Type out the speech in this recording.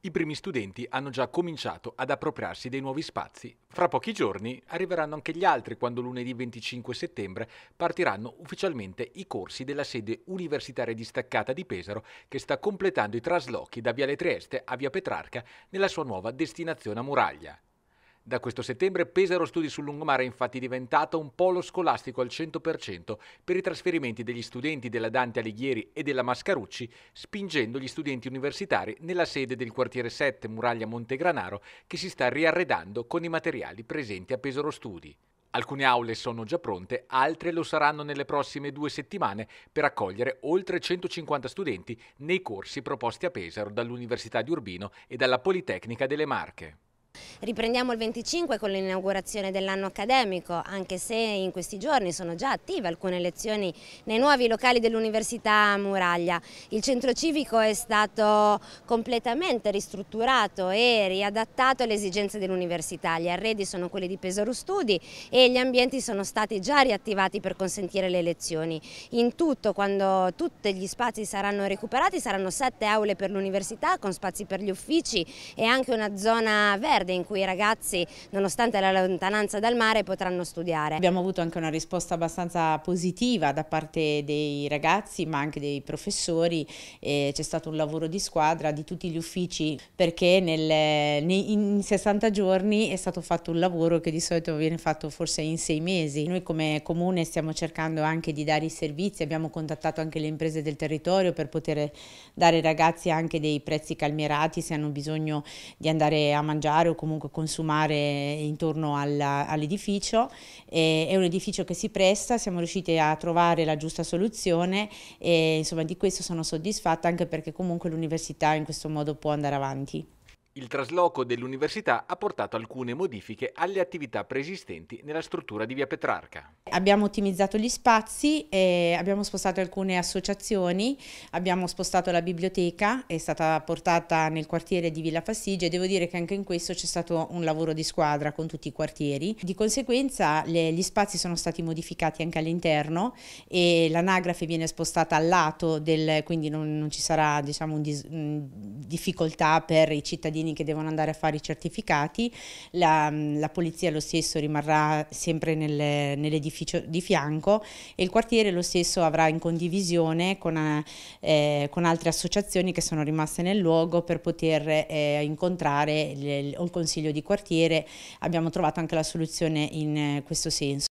I primi studenti hanno già cominciato ad appropriarsi dei nuovi spazi. Fra pochi giorni arriveranno anche gli altri quando lunedì 25 settembre partiranno ufficialmente i corsi della sede universitaria distaccata di Pesaro che sta completando i traslochi da Viale Trieste a Via Petrarca nella sua nuova destinazione a Muraglia. Da questo settembre Pesaro Studi sul Lungomare è infatti diventata un polo scolastico al 100% per i trasferimenti degli studenti della Dante Alighieri e della Mascarucci, spingendo gli studenti universitari nella sede del quartiere 7 Muraglia Montegranaro che si sta riarredando con i materiali presenti a Pesaro Studi. Alcune aule sono già pronte, altre lo saranno nelle prossime due settimane per accogliere oltre 150 studenti nei corsi proposti a Pesaro dall'Università di Urbino e dalla Politecnica delle Marche. Riprendiamo il 25 con l'inaugurazione dell'anno accademico, anche se in questi giorni sono già attive alcune lezioni nei nuovi locali dell'Università Muraglia. Il centro civico è stato completamente ristrutturato e riadattato alle esigenze dell'università. Gli arredi sono quelli di Pesaro Studi e gli ambienti sono stati già riattivati per consentire le lezioni. In tutto, quando tutti gli spazi saranno recuperati, saranno sette aule per l'università con spazi per gli uffici e anche una zona verde accade in cui i ragazzi, nonostante la lontananza dal mare, potranno studiare. Abbiamo avuto anche una risposta abbastanza positiva da parte dei ragazzi, ma anche dei professori. C'è stato un lavoro di squadra di tutti gli uffici perché nel, in 60 giorni è stato fatto un lavoro che di solito viene fatto forse in sei mesi. Noi come comune stiamo cercando anche di dare i servizi, abbiamo contattato anche le imprese del territorio per poter dare ai ragazzi anche dei prezzi calmierati se hanno bisogno di andare a mangiare o comunque consumare intorno all'edificio. All è un edificio che si presta, siamo riusciti a trovare la giusta soluzione e insomma di questo sono soddisfatta anche perché comunque l'università in questo modo può andare avanti. Il trasloco dell'università ha portato alcune modifiche alle attività preesistenti nella struttura di via Petrarca. Abbiamo ottimizzato gli spazi, abbiamo spostato alcune associazioni, abbiamo spostato la biblioteca, è stata portata nel quartiere di Villa Fastigia e devo dire che anche in questo c'è stato un lavoro di squadra con tutti i quartieri. Di conseguenza le, gli spazi sono stati modificati anche all'interno e l'anagrafe viene spostata al lato, del, quindi non, non ci sarà diciamo, un dis, mh, difficoltà per i cittadini cittadini che devono andare a fare i certificati, la, mm, la polizia lo stesso rimarrà sempre nel, nell'edificio di fianco e il quartiere lo stesso avrà in condivisione con, eh, eh, con altre associazioni che sono rimaste nel luogo per poter eh, incontrare il, il, il consiglio di quartiere. Abbiamo trovato anche la soluzione in eh, questo senso.